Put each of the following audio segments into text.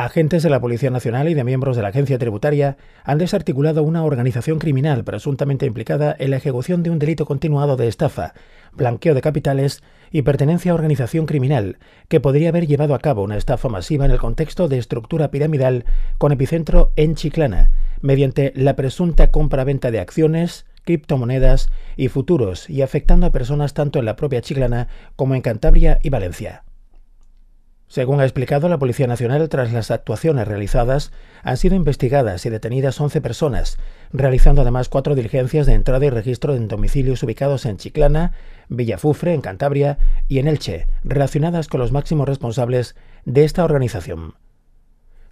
Agentes de la Policía Nacional y de miembros de la Agencia Tributaria han desarticulado una organización criminal presuntamente implicada en la ejecución de un delito continuado de estafa, blanqueo de capitales y pertenencia a organización criminal, que podría haber llevado a cabo una estafa masiva en el contexto de estructura piramidal con epicentro en Chiclana, mediante la presunta compra-venta de acciones, criptomonedas y futuros, y afectando a personas tanto en la propia Chiclana como en Cantabria y Valencia. Según ha explicado la Policía Nacional, tras las actuaciones realizadas, han sido investigadas y detenidas 11 personas, realizando además cuatro diligencias de entrada y registro en domicilios ubicados en Chiclana, Villafufre, en Cantabria y en Elche, relacionadas con los máximos responsables de esta organización.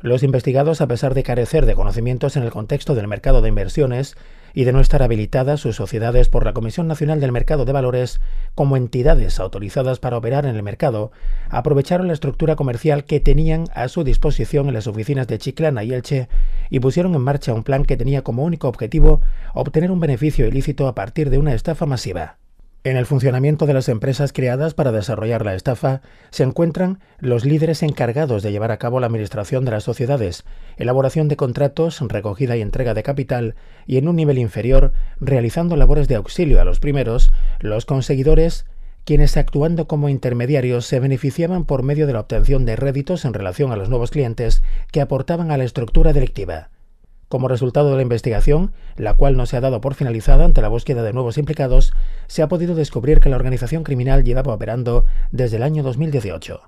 Los investigados, a pesar de carecer de conocimientos en el contexto del mercado de inversiones, y de no estar habilitadas sus sociedades por la Comisión Nacional del Mercado de Valores como entidades autorizadas para operar en el mercado, aprovecharon la estructura comercial que tenían a su disposición en las oficinas de Chiclana y Elche y pusieron en marcha un plan que tenía como único objetivo obtener un beneficio ilícito a partir de una estafa masiva. En el funcionamiento de las empresas creadas para desarrollar la estafa se encuentran los líderes encargados de llevar a cabo la administración de las sociedades, elaboración de contratos, recogida y entrega de capital, y en un nivel inferior, realizando labores de auxilio a los primeros, los conseguidores, quienes actuando como intermediarios se beneficiaban por medio de la obtención de réditos en relación a los nuevos clientes que aportaban a la estructura delictiva. Como resultado de la investigación, la cual no se ha dado por finalizada ante la búsqueda de nuevos implicados, se ha podido descubrir que la organización criminal llevaba operando desde el año 2018.